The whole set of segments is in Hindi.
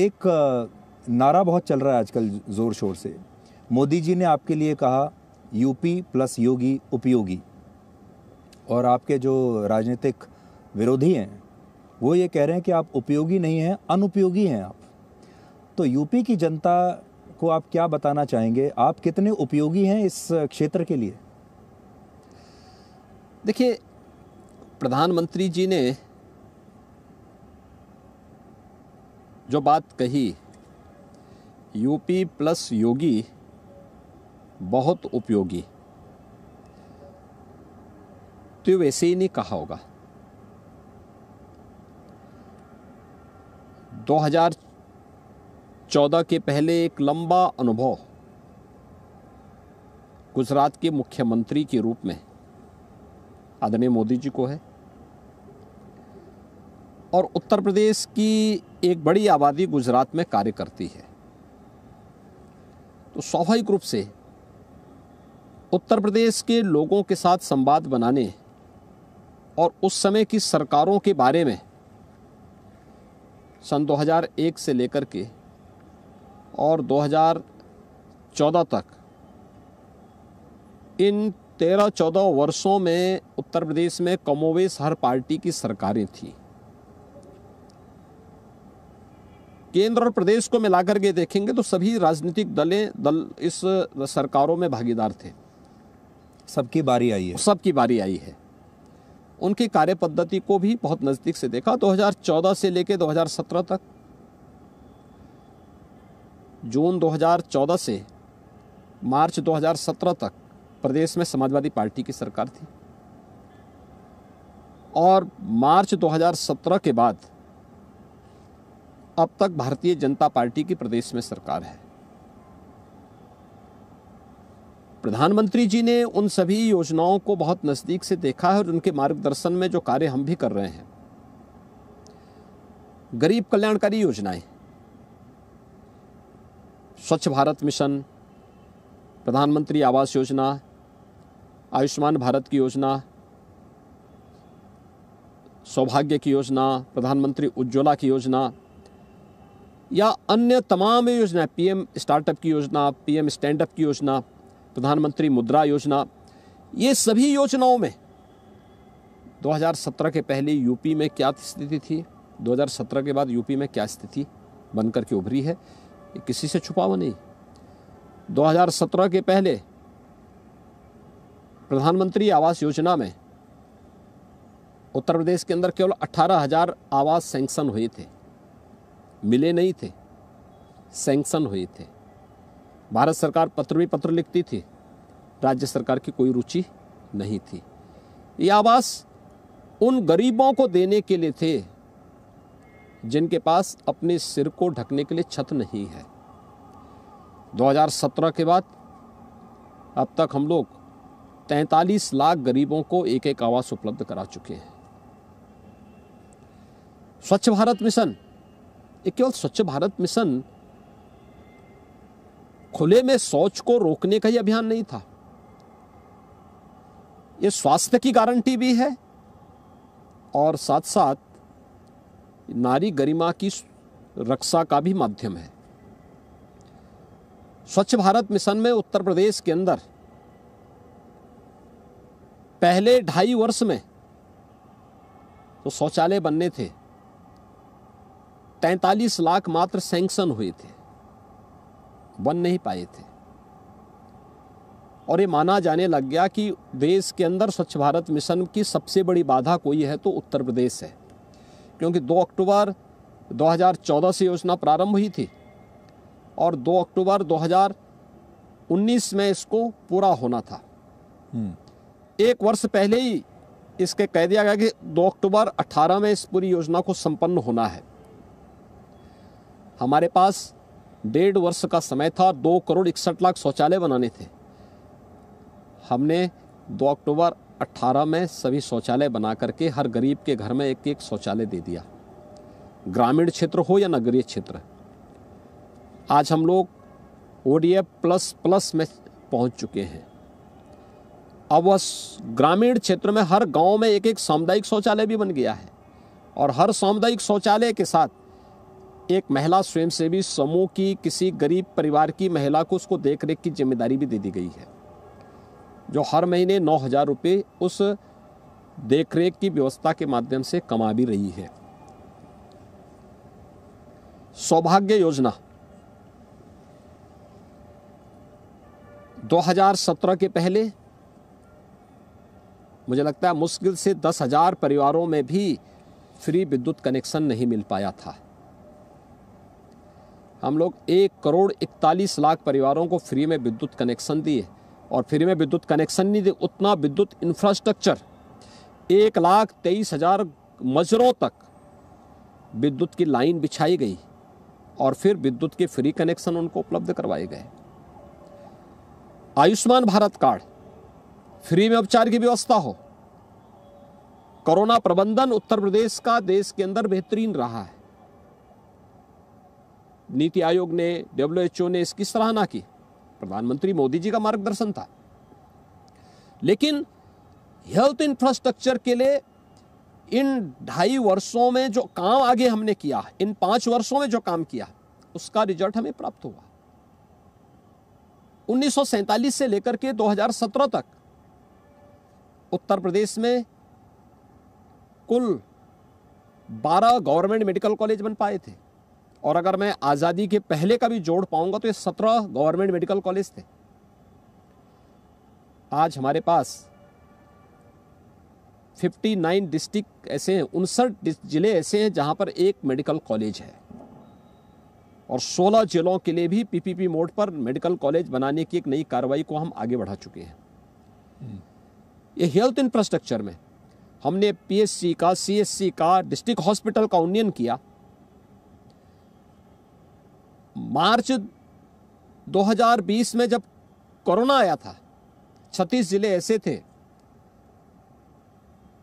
एक नारा बहुत चल रहा है आजकल ज़ोर शोर से मोदी जी ने आपके लिए कहा यूपी प्लस योगी उपयोगी और आपके जो राजनीतिक विरोधी हैं वो ये कह रहे हैं कि आप उपयोगी नहीं हैं अनुपयोगी हैं आप तो यूपी की जनता को आप क्या बताना चाहेंगे आप कितने उपयोगी हैं इस क्षेत्र के लिए देखिए प्रधानमंत्री जी ने जो बात कही यूपी प्लस योगी बहुत उपयोगी तो वैसे ही नहीं कहा होगा 2014 के पहले एक लंबा अनुभव गुजरात के मुख्यमंत्री के रूप में आदरणीय मोदी जी को है और उत्तर प्रदेश की एक बड़ी आबादी गुजरात में कार्य करती है तो स्वाभाविक रूप से उत्तर प्रदेश के लोगों के साथ संवाद बनाने और उस समय की सरकारों के बारे में सन 2001 से लेकर के और 2014 तक इन 13-14 वर्षों में उत्तर प्रदेश में कमोवेश हर पार्टी की सरकारें थीं केंद्र और प्रदेश को मिलाकर के देखेंगे तो सभी राजनीतिक दलें दल इस सरकारों में भागीदार थे सबकी बारी आई है सबकी बारी आई है उनकी कार्य पद्धति को भी बहुत नज़दीक से देखा 2014 से लेकर 2017 तक जून 2014 से मार्च 2017 तक प्रदेश में समाजवादी पार्टी की सरकार थी और मार्च 2017 के बाद अब तक भारतीय जनता पार्टी की प्रदेश में सरकार है प्रधानमंत्री जी ने उन सभी योजनाओं को बहुत नज़दीक से देखा है और उनके मार्गदर्शन में जो कार्य हम भी कर रहे हैं गरीब कल्याणकारी योजनाएं स्वच्छ भारत मिशन प्रधानमंत्री आवास योजना आयुष्मान भारत की योजना सौभाग्य की योजना प्रधानमंत्री उज्ज्वला की योजना या अन्य तमाम योजनाएं पीएम स्टार्टअप की योजना पीएम स्टैंडअप की योजना प्रधानमंत्री मुद्रा योजना ये सभी योजनाओं में 2017 के पहले यूपी में क्या स्थिति थी 2017 के बाद यूपी में क्या स्थिति बनकर के उभरी है ये किसी से छुपा हुआ नहीं 2017 के पहले प्रधानमंत्री आवास योजना में उत्तर प्रदेश के अंदर केवल अट्ठारह हज़ार आवास सैंक्शन हुए थे मिले नहीं थे सैंक्शन हुए थे भारत सरकार पत्र भी पत्र लिखती थी राज्य सरकार की कोई रुचि नहीं थी ये आवास उन गरीबों को देने के लिए थे जिनके पास अपने सिर को ढकने के लिए छत नहीं है 2017 के बाद अब तक हम लोग 43 लाख गरीबों को एक एक आवास उपलब्ध करा चुके हैं स्वच्छ भारत मिशन ये केवल स्वच्छ भारत मिशन खुले में शौच को रोकने का ही अभियान नहीं था ये स्वास्थ्य की गारंटी भी है और साथ साथ नारी गरिमा की रक्षा का भी माध्यम है स्वच्छ भारत मिशन में उत्तर प्रदेश के अंदर पहले ढाई वर्ष में तो शौचालय बनने थे तैतालीस लाख मात्र सैंक्शन हुए थे बन नहीं पाए थे और ये माना जाने लग गया कि देश के अंदर स्वच्छ भारत मिशन की सबसे बड़ी बाधा कोई है तो उत्तर प्रदेश है क्योंकि 2 अक्टूबर 2014 से योजना प्रारंभ हुई थी और 2 अक्टूबर 2019 में इसको पूरा होना था हम्म। एक वर्ष पहले ही इसके कह दिया गया कि 2 अक्टूबर 18 में इस पूरी योजना को संपन्न होना है हमारे पास डेढ़ वर्ष का समय था और दो करोड़ इकसठ लाख शौचालय बनाने थे हमने दो अक्टूबर 18 में सभी शौचालय बना करके हर गरीब के घर में एक एक शौचालय दे दिया ग्रामीण क्षेत्र हो या नगरीय क्षेत्र आज हम लोग ओ प्लस प्लस में पहुंच चुके हैं अब वह ग्रामीण क्षेत्र में हर गांव में एक एक सामुदायिक शौचालय भी बन गया है और हर सामुदायिक शौचालय के साथ एक महिला स्वयंसेवी समूह की किसी गरीब परिवार की महिला को उसको देख रेख की जिम्मेदारी भी दे दी गई है जो हर महीने नौ हज़ार रुपये उस देख रेख की व्यवस्था के माध्यम से कमा भी रही है सौभाग्य योजना 2017 के पहले मुझे लगता है मुश्किल से दस हज़ार परिवारों में भी फ्री विद्युत कनेक्शन नहीं मिल पाया था हम लोग एक करोड़ इकतालीस लाख परिवारों को फ्री में विद्युत कनेक्शन दिए और फ्री में विद्युत कनेक्शन नहीं दिए उतना विद्युत इंफ्रास्ट्रक्चर एक लाख तेईस हज़ार मजरों तक विद्युत की लाइन बिछाई गई और फिर विद्युत के फ्री कनेक्शन उनको उपलब्ध करवाए गए आयुष्मान भारत कार्ड फ्री में उपचार की व्यवस्था हो कोरोना प्रबंधन उत्तर प्रदेश का देश के अंदर बेहतरीन रहा है नीति आयोग ने डब्ल्यू ने इसकी सराहना की प्रधानमंत्री मोदी जी का मार्गदर्शन था लेकिन हेल्थ इंफ्रास्ट्रक्चर के लिए इन ढाई वर्षों में जो काम आगे हमने किया इन पांच वर्षों में जो काम किया उसका रिजल्ट हमें प्राप्त हुआ उन्नीस से लेकर के 2017 तक उत्तर प्रदेश में कुल 12 गवर्नमेंट मेडिकल कॉलेज बन पाए थे और अगर मैं आज़ादी के पहले का भी जोड़ पाऊंगा तो ये सत्रह गवर्नमेंट मेडिकल कॉलेज थे आज हमारे पास 59 डिस्ट्रिक्ट ऐसे हैं उनसठ ज़िले ऐसे हैं जहां पर एक मेडिकल कॉलेज है और 16 जिलों के लिए भी पीपीपी मोड पर मेडिकल कॉलेज बनाने की एक नई कार्रवाई को हम आगे बढ़ा चुके हैं ये हेल्थ इंफ्रास्ट्रक्चर में हमने पीएससी का सीएससी का डिस्ट्रिक्ट हॉस्पिटल का उन्नयन किया मार्च 2020 में जब कोरोना आया था छत्तीस ज़िले ऐसे थे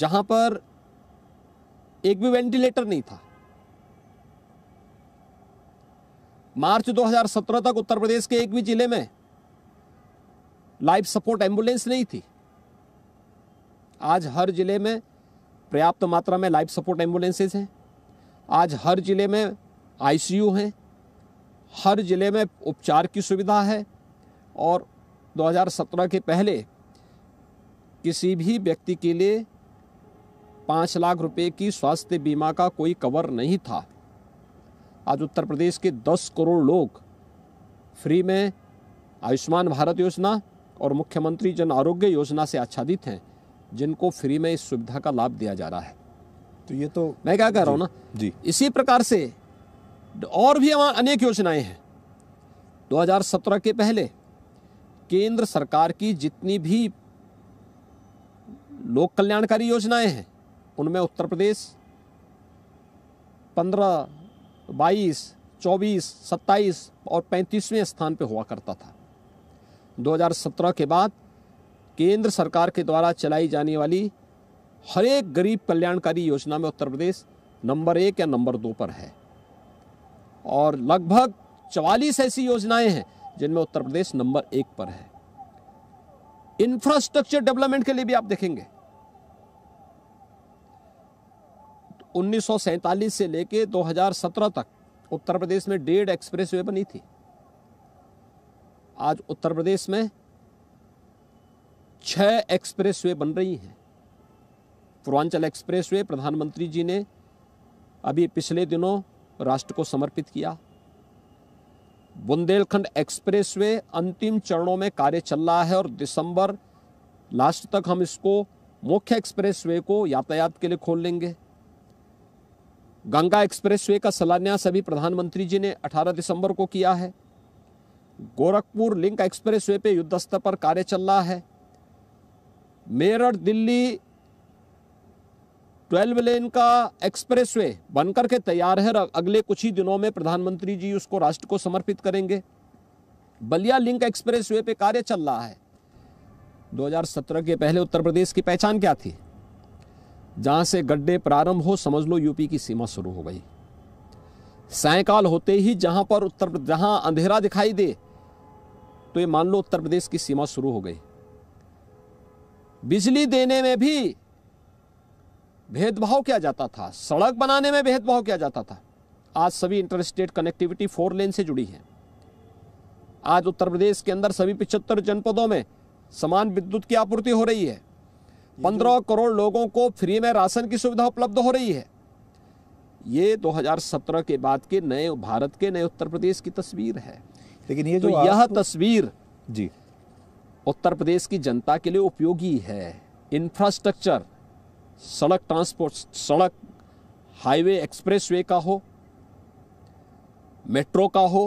जहां पर एक भी वेंटिलेटर नहीं था मार्च 2017 तक उत्तर प्रदेश के एक भी जिले में लाइफ सपोर्ट एम्बुलेंस नहीं थी आज हर जिले में पर्याप्त मात्रा में लाइफ सपोर्ट एम्बुलेंसेज हैं आज हर जिले में आईसीयू हैं हर ज़िले में उपचार की सुविधा है और 2017 के पहले किसी भी व्यक्ति के लिए पाँच लाख रुपए की स्वास्थ्य बीमा का कोई कवर नहीं था आज उत्तर प्रदेश के 10 करोड़ लोग फ्री में आयुष्मान भारत योजना और मुख्यमंत्री जन आरोग्य योजना से आच्छादित हैं जिनको फ्री में इस सुविधा का लाभ दिया जा रहा है तो ये तो मैं क्या कह रहा हूँ ना जी इसी प्रकार से और भी अनेक योजनाएं हैं 2017 के पहले केंद्र सरकार की जितनी भी लोक कल्याणकारी योजनाएं हैं उनमें उत्तर प्रदेश 15, 22, 24, 27 और 35वें स्थान पर हुआ करता था 2017 के बाद केंद्र सरकार के द्वारा चलाई जाने वाली हर एक गरीब कल्याणकारी योजना में उत्तर प्रदेश नंबर एक या नंबर दो पर है और लगभग चवालीस ऐसी योजनाएं हैं जिनमें उत्तर प्रदेश नंबर एक पर है इंफ्रास्ट्रक्चर डेवलपमेंट के लिए भी आप देखेंगे उन्नीस से लेकर 2017 तक उत्तर प्रदेश में डेढ़ एक्सप्रेस वे बनी थी आज उत्तर प्रदेश में छह एक्सप्रेस वे बन रही हैं पूर्वांचल एक्सप्रेस वे प्रधानमंत्री जी ने अभी पिछले दिनों राष्ट्र को समर्पित किया बुंदेलखंड एक्सप्रेसवे अंतिम चरणों में कार्य चल रहा है और दिसंबर लास्ट तक हम इसको मुख्य एक्सप्रेसवे को यातायात के लिए खोल लेंगे गंगा एक्सप्रेसवे का शिलान्यास अभी प्रधानमंत्री जी ने 18 दिसंबर को किया है गोरखपुर लिंक एक्सप्रेसवे पे युद्ध स्तर पर कार्य चल रहा है मेरठ दिल्ली ट्वेल्व लेन का एक्सप्रेस वे बनकर के तैयार है अगले कुछ ही दिनों में प्रधानमंत्री जी उसको राष्ट्र को समर्पित करेंगे बलिया लिंक एक्सप्रेस वे पे कार्य चल रहा है 2017 के पहले उत्तर प्रदेश की पहचान क्या थी जहां से गड्ढे प्रारंभ हो समझ लो यूपी की सीमा शुरू हो गई सायकाल होते ही जहां पर उत्तर जहां अंधेरा दिखाई दे तो ये मान लो उत्तर प्रदेश की सीमा शुरू हो गई बिजली देने में भी भेदभाव किया जाता था सड़क बनाने में भेदभाव किया जाता था आज सभी inter state connectivity four lane से जुड़ी है आज उत्तर प्रदेश के अंदर सभी पिछहत्तर जनपदों में समान विद्युत की आपूर्ति हो रही है पंद्रह करोड़ लोगों को फ्री में राशन की सुविधा उपलब्ध हो रही है ये 2017 के बाद के नए भारत के नए उत्तर प्रदेश की तस्वीर है लेकिन ये तो जो तो यह तस्वीर जी उत्तर प्रदेश की जनता के लिए उपयोगी है इंफ्रास्ट्रक्चर सड़क ट्रांसपोर्ट सड़क हाईवे एक्सप्रेसवे का हो मेट्रो का हो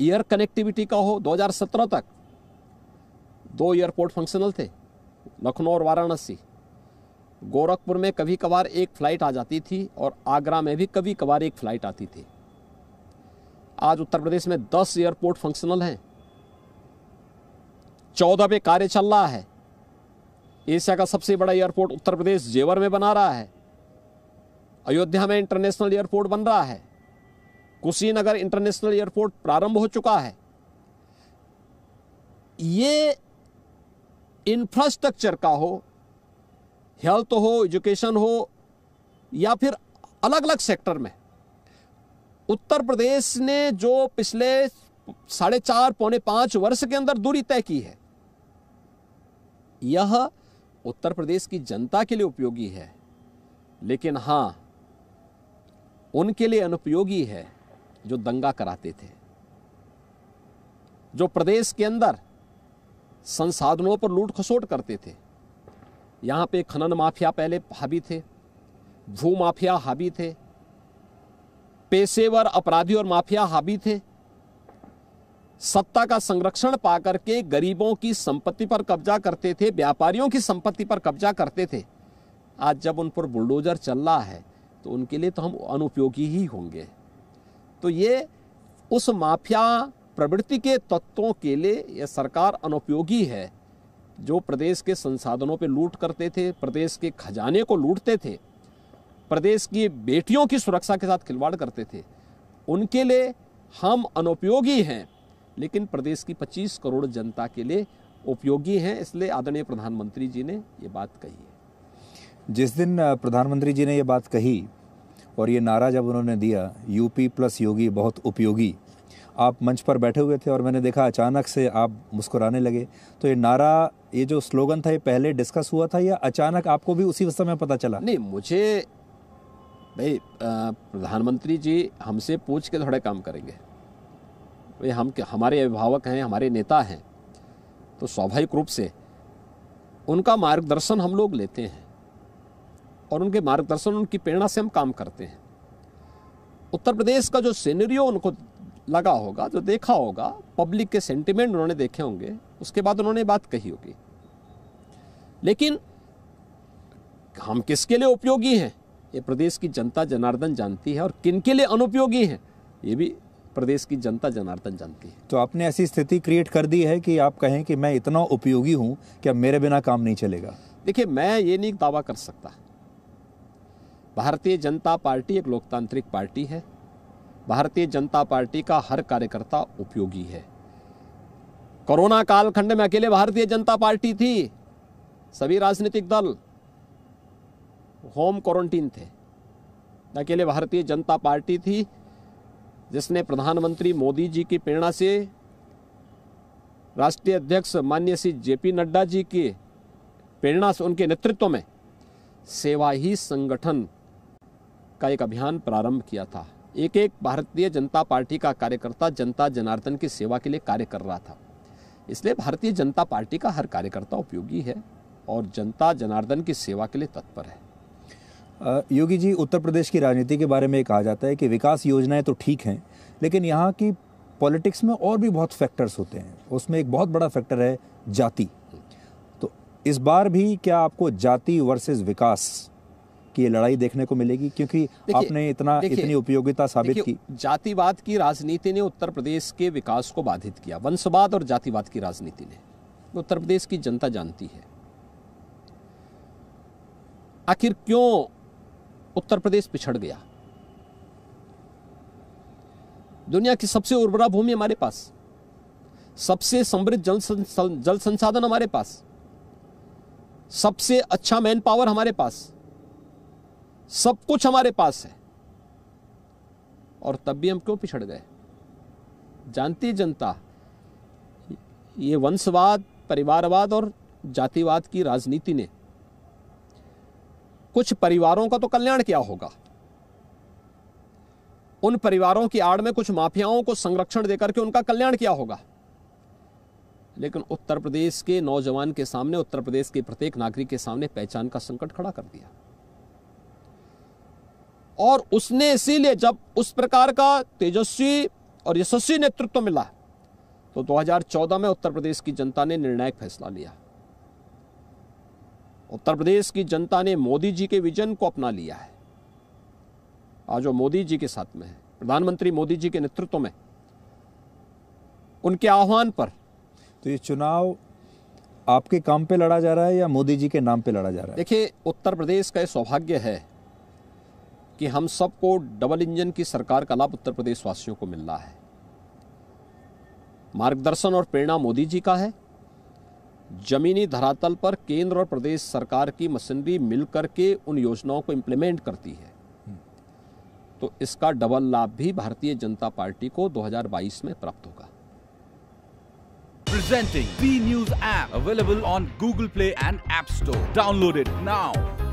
एयर कनेक्टिविटी का हो 2017 तक दो एयरपोर्ट फंक्शनल थे लखनऊ और वाराणसी गोरखपुर में कभी कभार एक फ़्लाइट आ जाती थी और आगरा में भी कभी कभार एक फ़्लाइट आती थी आज उत्तर प्रदेश में 10 एयरपोर्ट फंक्शनल हैं चौदह पे कार्य चल रहा है एशिया का सबसे बड़ा एयरपोर्ट उत्तर प्रदेश जेवर में बना रहा है अयोध्या में इंटरनेशनल एयरपोर्ट बन रहा है कुशीनगर इंटरनेशनल एयरपोर्ट प्रारंभ हो चुका है ये इंफ्रास्ट्रक्चर का हो हेल्थ हो एजुकेशन हो या फिर अलग अलग सेक्टर में उत्तर प्रदेश ने जो पिछले साढ़े चार पौने पांच वर्ष के अंदर दूरी तय की है यह उत्तर प्रदेश की जनता के लिए उपयोगी है लेकिन हाँ उनके लिए अनुपयोगी है जो दंगा कराते थे जो प्रदेश के अंदर संसाधनों पर लूट खसोट करते थे यहाँ पे खनन माफिया पहले हावी थे भू माफिया हावी थे पेशेवर अपराधी और माफिया हावी थे सत्ता का संरक्षण पा करके गरीबों की संपत्ति पर कब्जा करते थे व्यापारियों की संपत्ति पर कब्जा करते थे आज जब उन पर बुलडोजर चल रहा है तो उनके लिए तो हम अनुपयोगी ही होंगे तो ये उस माफिया प्रवृत्ति के तत्वों के लिए यह सरकार अनुपयोगी है जो प्रदेश के संसाधनों पर लूट करते थे प्रदेश के खजाने को लूटते थे प्रदेश की बेटियों की सुरक्षा के साथ खिलवाड़ करते थे उनके लिए हम अनुपयोगी हैं लेकिन प्रदेश की 25 करोड़ जनता के लिए उपयोगी हैं इसलिए आदरणीय प्रधानमंत्री जी ने ये बात कही है जिस दिन प्रधानमंत्री जी ने ये बात कही और ये नारा जब उन्होंने दिया यूपी प्लस योगी बहुत उपयोगी आप मंच पर बैठे हुए थे और मैंने देखा अचानक से आप मुस्कुराने लगे तो ये नारा ये जो स्लोगन था ये पहले डिस्कस हुआ था या अचानक आपको भी उसी समय पता चला नहीं मुझे भाई प्रधानमंत्री जी हमसे पूछ के थोड़े काम करेंगे वे हम हमारे अभिभावक हैं हमारे नेता हैं तो स्वाभाविक रूप से उनका मार्गदर्शन हम लोग लेते हैं और उनके मार्गदर्शन उनकी प्रेरणा से हम काम करते हैं उत्तर प्रदेश का जो सीनरियो उनको लगा होगा जो देखा होगा पब्लिक के सेंटिमेंट उन्होंने देखे होंगे उसके बाद उन्होंने बात कही होगी लेकिन हम किसके लिए उपयोगी हैं ये प्रदेश की जनता जनार्दन जानती है और किन के लिए अनुपयोगी हैं ये भी प्रदेश की जनता जनार्दन जानती है तो आपने ऐसी स्थिति क्रिएट कर दी है कि आप कहें कि मैं इतना उपयोगी हूँ कि अब मेरे बिना काम नहीं चलेगा देखिए मैं ये नहीं दावा कर सकता भारतीय जनता पार्टी एक लोकतांत्रिक पार्टी है भारतीय जनता पार्टी का हर कार्यकर्ता उपयोगी है कोरोना कालखंड में अकेले भारतीय जनता पार्टी थी सभी राजनीतिक दल होम क्वारंटीन थे अकेले भारतीय जनता पार्टी थी जिसने प्रधानमंत्री मोदी जी की प्रेरणा से राष्ट्रीय अध्यक्ष मान्य श्री जे पी नड्डा जी की प्रेरणा से उनके नेतृत्व में सेवा ही संगठन का एक अभियान प्रारंभ किया था एक एक भारतीय जनता पार्टी का कार्यकर्ता जनता जनार्दन की सेवा के लिए कार्य कर रहा था इसलिए भारतीय जनता पार्टी का हर कार्यकर्ता उपयोगी है और जनता जनार्दन की सेवा के लिए तत्पर है योगी जी उत्तर प्रदेश की राजनीति के बारे में कहा जाता है कि विकास योजनाएं तो ठीक हैं लेकिन यहाँ की पॉलिटिक्स में और भी बहुत फैक्टर्स होते हैं उसमें एक बहुत बड़ा फैक्टर है जाति तो इस बार भी क्या आपको जाति वर्सेस विकास की ये लड़ाई देखने को मिलेगी क्योंकि आपने इतना इतनी उपयोगिता साबित की जातिवाद की राजनीति ने उत्तर प्रदेश के विकास को बाधित किया वंशवाद और जातिवाद की राजनीति ने उत्तर प्रदेश की जनता जानती है आखिर क्यों उत्तर प्रदेश पिछड़ गया दुनिया की सबसे उर्वरा भूमि हमारे पास सबसे समृद्ध जल जल संसाधन हमारे पास सबसे अच्छा मैन पावर हमारे पास सब कुछ हमारे पास है और तब भी हम क्यों पिछड़ गए जानती जनता ये वंशवाद परिवारवाद और जातिवाद की राजनीति ने कुछ परिवारों का तो कल्याण क्या होगा उन परिवारों की आड़ में कुछ माफियाओं को संरक्षण देकर के उनका कल्याण क्या होगा लेकिन उत्तर प्रदेश के नौजवान के सामने उत्तर प्रदेश के प्रत्येक नागरिक के सामने पहचान का संकट खड़ा कर दिया और उसने इसीलिए जब उस प्रकार का तेजस्वी और यशस्वी नेतृत्व मिला तो 2014 में उत्तर प्रदेश की जनता ने निर्णायक फैसला लिया उत्तर प्रदेश की जनता ने मोदी जी के विजन को अपना लिया है आज वो मोदी जी के साथ में है प्रधानमंत्री मोदी जी के नेतृत्व में उनके आह्वान पर तो ये चुनाव आपके काम पे लड़ा जा रहा है या मोदी जी के नाम पे लड़ा जा रहा है देखिए उत्तर प्रदेश का यह सौभाग्य है कि हम सबको डबल इंजन की सरकार का लाभ उत्तर प्रदेश वासियों को मिल रहा है मार्गदर्शन और प्रेरणा मोदी जी का है जमीनी धरातल पर केंद्र और प्रदेश सरकार की मशीनरी मिल करके उन योजनाओं को इम्प्लीमेंट करती है तो इसका डबल लाभ भी भारतीय जनता पार्टी को 2022 में प्राप्त होगा presenting news app available on Google Play and app store downloaded now